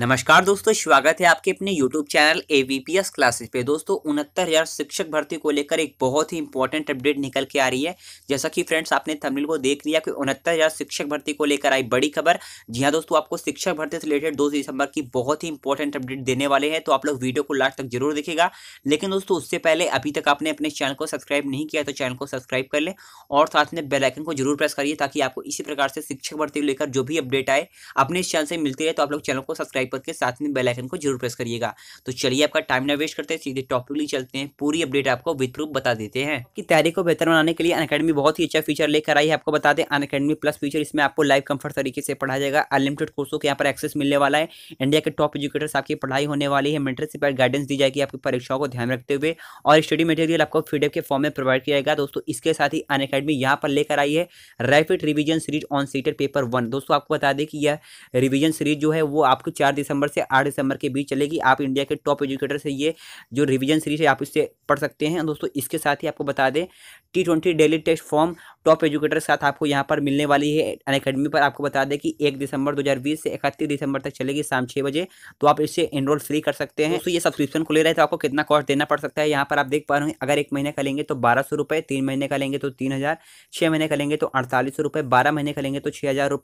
नमस्कार दोस्तों स्वागत है आपके अपने YouTube channel A V P S classes पे दोस्तों उनहत्तर हज़ार शिक्षक भर्ती को लेकर एक बहुत ही इंपॉर्टेंट अपडेट निकल के आ रही है जैसा कि फ्रेंड्स आपने थंबनेल को देख लिया कि उनहत्तर हज़ार शिक्षक भर्ती को लेकर आई बड़ी खबर जी हाँ दोस्तों आपको शिक्षक भर्ती से रिलेटेड दो दिसंबर की बहुत ही इंपॉर्टेंट अपडेट देने वाले हैं तो आप लोग वीडियो को लास्ट तक जरूर देखेगा लेकिन दोस्तों उससे पहले अभी तक आपने अपने चैनल को सब्सक्राइब नहीं किया तो चैनल को सब्सक्राइब कर लें और साथ में बेलाइकन को जरूर प्रेस करिए ताकि आपको इसी प्रकार से शिक्षक भर्ती को लेकर जो भी अपडेट आए अपने इस चैनल से मिलती रहे तो आप लोग चैनल को सब्सक्राइब सब्सक्राइब करके साथ में बेल आइकन को जरूर प्रेस करिएगा तो चलिए आपका टाइम ना वेस्ट करते हैं सीधे टॉपिक लिए चलते हैं पूरी अपडेट आपको विथ प्रूफ बता देते हैं कि तैयारी को बेहतर बनाने के लिए अनकेडमी बहुत ही अच्छा फीचर लेकर आई है आपको बता दें अनकेडमी प्लस फीचर इसमें आपको लाइव कंफर्ट तरीके से पढ़ा जाएगा अनलिमिटेड कोर्सों के यहाँ पर एक्सेस मिलने वाला है इंडिया के टॉप एजुकेटर्स आपकी पढ़ाई होने वाली है मेंटरशिप और गाइडेंस दी जाएगी आपकी परीक्षाओं को ध्यान रखते हुए और स्टडी मटेरियल आपको फीडअप के फॉर्म में प्रोवाइड किया जाएगा दोस्तों इसके साथ ही अन अकेडमी यहाँ पर लेकर आई है rapid revision series on CTET paper one दोस्तों आपको बता दें कि यह रिविजन सीरीज जो है वो आपको चार दिसंबर से आठ दिसंबर के बीच चलेगी आप इंडिया के टॉप एजुकेटर से ये जो रिविजन सीरीज है आप इससे पढ़ सकते हैं दोस्तों इसके साथ ही आपको बता दें T twenty daily test from top educator साथ आपको यहाँ पर मिलने वाली है अन अकेडमी पर आपको बता दें कि एक दिसंबर 2020 से इकतीस दिसंबर तक चलेगी शाम छः बजे तो आप इसे इनरोल फ्री कर सकते हैं तो ये सब्सक्रिप्शन खुले रहे तो आपको कितना कॉस्ट देना पड़ सकता है यहाँ पर आप देख पा रहे हैं अगर एक महीने का लेंगे तो बारह सौ रुपये तीन महीने का लेंगे तो तीन हज़ार महीने का लेंगे तो अड़तालीस सौ बारह महीने का लेंगे तो छः हज़ार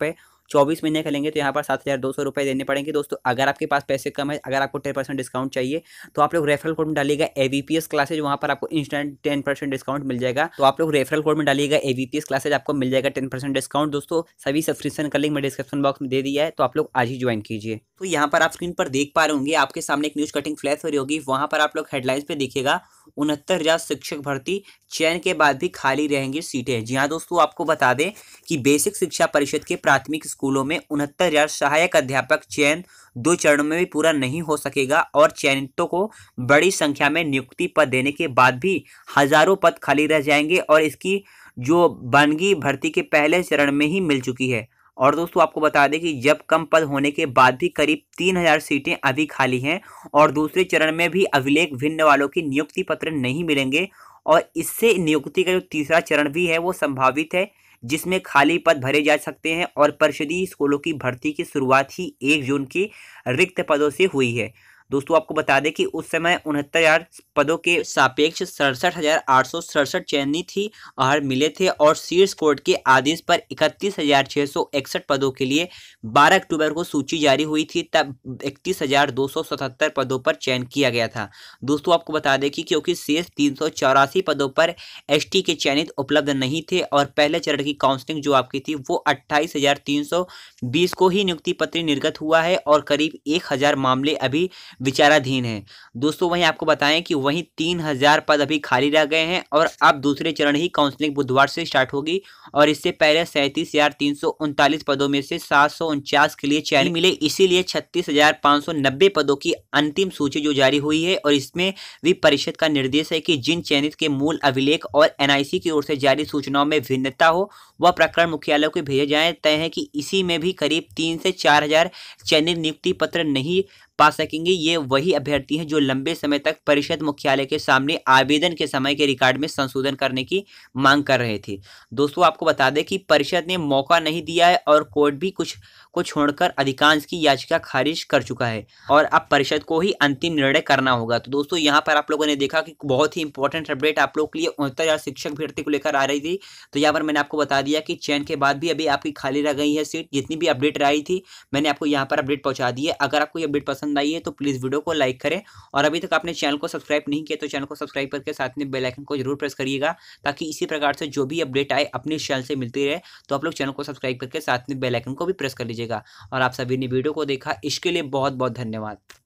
चौबीस महीने का लेंगे तो यहाँ पर सात हज़ार दो सौ रुपये देने पड़ेंगे दोस्तों अगर आपके पास पैसे कम है अगर आपको टेन परसेंट डिस्काउंट चाहिए तो आप लोग रेफरल कोड में डालिएगा A V P S classes वहाँ पर आपको इंस्टेंट टेन परसेंट डिस्काउंट मिल जाएगा तो आप लोग रेफरल कोड में डालिएगा A V P S classes आपको मिल जाएगा टेन परसेंट डिस्काउंट दोस्तों सभी सब्सक्रिप्शन का लिंक मैं डिस्क्रिप्शन बॉक्स में दे दिया है तो आप लोग आज ही ज्वाइन कीजिए तो यहाँ पर आप स्क्रीन पर देख पा रहे होंगे आपके सामने एक न्यूज़ कटिंग फ्लैश हो रही होगी वहाँ पर आप लोग हेडलाइंस पर देखिएगा उनहत्तर हज़ार शिक्षक भर्ती चयन के बाद भी खाली रहेंगी सीटें जी हाँ दोस्तों आपको बता दें कि बेसिक शिक्षा परिषद के प्राथमिक स्कूलों में उनहत्तर हज़ार सहायक अध्यापक चयन दो चरणों में भी पूरा नहीं हो सकेगा और चयनितों को बड़ी संख्या में नियुक्ति पद देने के बाद भी हज़ारों पद खाली रह जाएंगे और इसकी जो बनगी भर्ती के पहले चरण में ही मिल चुकी है और दोस्तों आपको बता दें कि जब कम पद होने के बाद भी करीब तीन हजार सीटें अभी खाली हैं और दूसरे चरण में भी अभिलेख भिन्न वालों की नियुक्ति पत्र नहीं मिलेंगे और इससे नियुक्ति का जो तीसरा चरण भी है वो संभावित है जिसमें खाली पद भरे जा सकते हैं और परिषदीय स्कूलों की भर्ती की शुरुआत ही एक जून की रिक्त पदों से हुई है दोस्तों आपको बता दें कि उस समय उनहत्तर हजार पदों के सापेक्ष सड़सठ हजार आठ सौ सड़सठ चयनित ही आहर मिले थे और शीर्ष कोर्ट के आदेश पर इकतीस हजार छः सौ इकसठ पदों के लिए बारह अक्टूबर को सूची जारी हुई थी तब इकतीस हजार दो सौ सतहत्तर पदों पर चयन किया गया था दोस्तों आपको बता दें कि क्योंकि शेष तीन सौ चौरासी पदों पर एस के चयनित उपलब्ध नहीं थे और पहले चरण की काउंसलिंग जो आपकी थी वो अट्ठाईस हजार तीन सौ बीस को ही नियुक्ति पत्र निर्गत हुआ है और करीब एक हजार मामले अभी विचाराधीन है दोस्तों वहीं आपको बताएं कि वहीं तीन हज़ार पद अभी खाली रह गए हैं और अब दूसरे चरण ही काउंसलिंग बुधवार से स्टार्ट होगी और इससे पहले सैंतीस हज़ार तीन सौ उनतालीस पदों में से सात सौ उनचास के लिए चयन मिले इसीलिए छत्तीस हज़ार पाँच सौ नब्बे पदों की अंतिम सूची जो जारी हुई है और इसमें भी परिषद का निर्देश है कि जिन चयनित के मूल अभिलेख और एन की ओर से जारी सूचनाओं में भिन्नता हो वह प्रकरण मुख्यालय को भेजे जाए तय है कि इसी में भी करीब तीन से चार हजार चयनित नियुक्ति पत्र नहीं पा सकेंगे ये वही अभ्यर्थी हैं जो लंबे समय तक परिषद मुख्यालय के सामने आवेदन के समय के रिकॉर्ड में संशोधन करने की मांग कर रहे थे दोस्तों आपको बता दें कि परिषद ने मौका नहीं दिया है और कोर्ट भी कुछ को छोड़कर अधिकांश की याचिका खारिज कर चुका है और अब परिषद को ही अंतिम निर्णय करना होगा तो दोस्तों यहाँ पर आप लोगों ने देखा कि बहुत ही इंपॉर्टेंट अपडेट आप लोग के लिए उनहत्तर शिक्षक भर्ती को लेकर आ रही थी तो यहाँ पर मैंने आपको बता दिया कि चयन के बाद भी अभी आपकी खाली रह गई है सीट जितनी भी अपडेट आई थी मैंने आपको यहाँ पर अपडेट पहुँचा दी है अगर आपको ये अपडेट पसंद आई है तो प्लीज़ वीडियो को लाइक करें और अभी तक आपने चैनल को सब्सक्राइब नहीं किया तो चैनल को सब्सक्राइब करके साथ में बेलाइकन को जरूर प्रेस करिएगा ताकि इसी प्रकार से जो भी अपडेट आए अपने चैनल से मिलती रहे तो आप लोग चैनल को सब्सक्राइब करके साथ में बेलाइकन को भी प्रेस कर लीजिए कीजिएगा और आप सभी ने वीडियो को देखा इसके लिए बहुत बहुत धन्यवाद